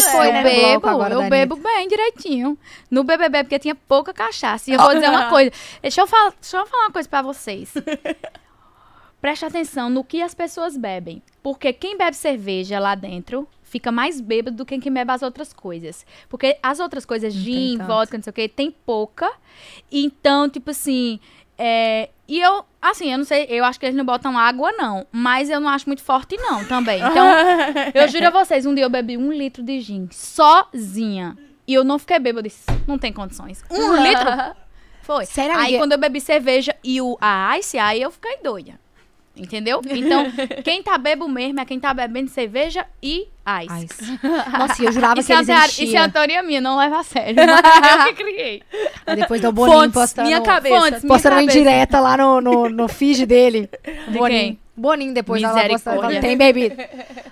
Você é, foi, né? Eu bebo, agora, eu bebo bem direitinho. No BBB, porque tinha pouca cachaça. E eu vou dizer uma ah. coisa. Deixa eu falar, deixa eu falar uma coisa pra vocês. Preste atenção no que as pessoas bebem. Porque quem bebe cerveja lá dentro fica mais bêbado do que quem bebe as outras coisas. Porque as outras coisas, não gin, vodka, não sei o quê, tem pouca. Então, tipo assim. É, e eu Assim, eu não sei, eu acho que eles não botam água, não. Mas eu não acho muito forte, não, também. Então, eu juro a vocês, um dia eu bebi um litro de gin sozinha. E eu não fiquei bêbada. Eu disse, não tem condições. Um litro? Foi. Será Aí que... É? quando eu bebi cerveja e o a Ice, aí eu fiquei doida. Entendeu? Então, quem tá bebo mesmo é quem tá bebendo cerveja e ice. ice. Nossa, eu jurava que é eles enchiam. Isso é a teoria minha, não leva a sério. Mas eu que criei. Aí depois dá o Boninho Fontes, postando... Minha cabeça. Fontes, postando minha cabeça. indireta lá no, no, no feed dele. De Boninho. Boninho depois ela postando. Tem bebida.